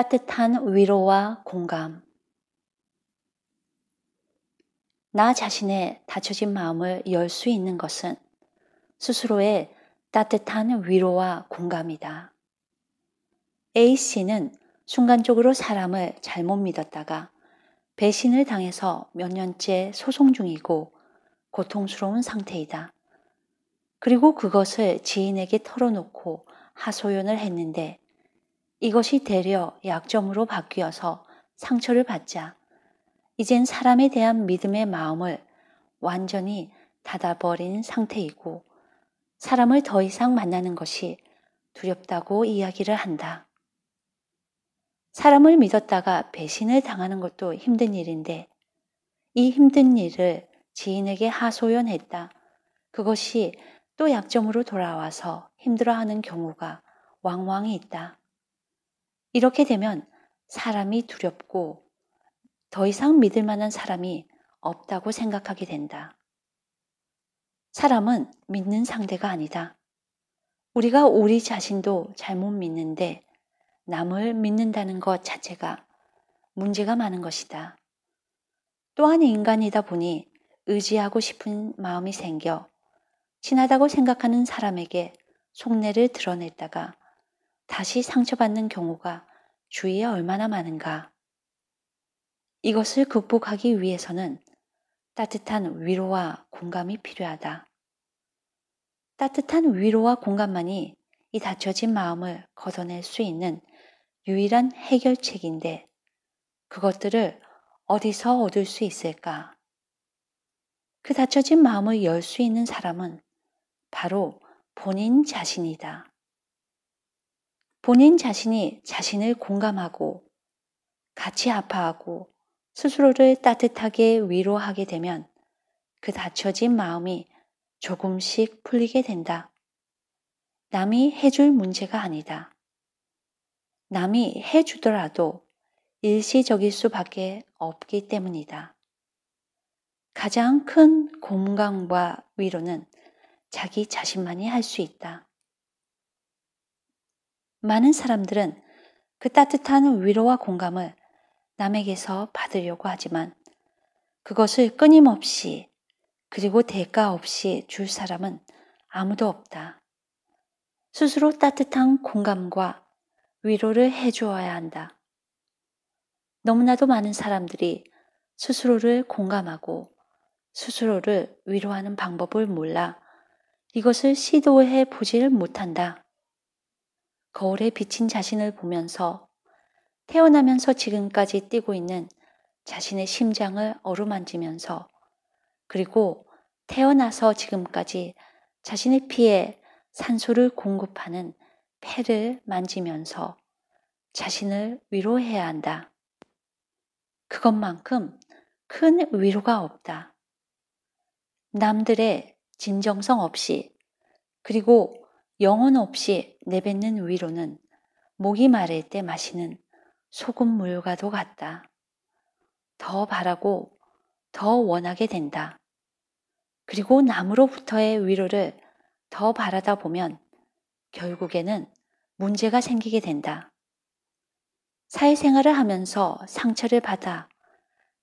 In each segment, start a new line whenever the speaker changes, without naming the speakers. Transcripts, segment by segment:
따뜻한 위로와 공감. 나 자신의 다쳐진 마음을 열 수 있는 것은 스스로의 따뜻한 위로와 공감이다. A씨는 순간적으로 사람을 잘못 믿었다가 배신을 당해서 몇 년째 소송 중이고 고통스러운 상태이다. 그리고 그것을 지인에게 털어놓고 하소연을 했는데 이것이 되려 약점으로 바뀌어서 상처를 받자 이젠 사람에 대한 믿음의 마음을 완전히 닫아버린 상태이고 사람을 더 이상 만나는 것이 두렵다고 이야기를 한다. 사람을 믿었다가 배신을 당하는 것도 힘든 일인데 이 힘든 일을 지인에게 하소연했다. 그것이 또 약점으로 돌아와서 힘들어하는 경우가 왕왕히 있다. 이렇게 되면 사람이 두렵고 더 이상 믿을 만한 사람이 없다고 생각하게 된다. 사람은 믿는 상대가 아니다. 우리가 우리 자신도 잘못 믿는데 남을 믿는다는 것 자체가 문제가 많은 것이다. 또한 인간이다 보니 의지하고 싶은 마음이 생겨 친하다고 생각하는 사람에게 속내를 드러냈다가 다시 상처받는 경우가 주위에 얼마나 많은가. 이것을 극복하기 위해서는 따뜻한 위로와 공감이 필요하다. 따뜻한 위로와 공감만이 이 다쳐진 마음을 걷어낼 수 있는 유일한 해결책인데 그것들을 어디서 얻을 수 있을까? 그 다쳐진 마음을 열 수 있는 사람은 바로 본인 자신이다. 본인 자신이 자신을 공감하고 같이 아파하고 스스로를 따뜻하게 위로하게 되면 그 다쳐진 마음이 조금씩 풀리게 된다. 남이 해줄 문제가 아니다. 남이 해주더라도 일시적일 수밖에 없기 때문이다. 가장 큰 공감과 위로는 자기 자신만이 할 수 있다. 많은 사람들은 그 따뜻한 위로와 공감을 남에게서 받으려고 하지만 그것을 끊임없이 그리고 대가 없이 줄 사람은 아무도 없다. 스스로 따뜻한 공감과 위로를 해주어야 한다. 너무나도 많은 사람들이 스스로를 공감하고 스스로를 위로하는 방법을 몰라 이것을 시도해 보질 못한다. 거울에 비친 자신을 보면서 태어나면서 지금까지 뛰고 있는 자신의 심장을 어루만지면서 그리고 태어나서 지금까지 자신의 피에 산소를 공급하는 폐를 만지면서 자신을 위로해야 한다. 그것만큼 큰 위로가 없다. 남들의 진정성 없이 그리고 영혼 없이 내뱉는 위로는 목이 마를 때 마시는 소금물과도 같다. 더 바라고 더 원하게 된다. 그리고 남으로부터의 위로를 더 바라다 보면 결국에는 문제가 생기게 된다. 사회생활을 하면서 상처를 받아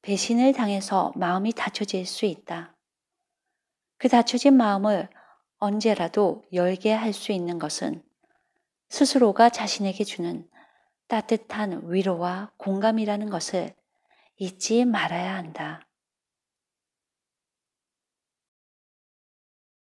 배신을 당해서 마음이 다쳐질 수 있다. 그 다쳐진 마음을 언제라도 열게 할 수 있는 것은 스스로가 자신에게 주는 따뜻한 위로와 공감이라는 것을 잊지 말아야 한다.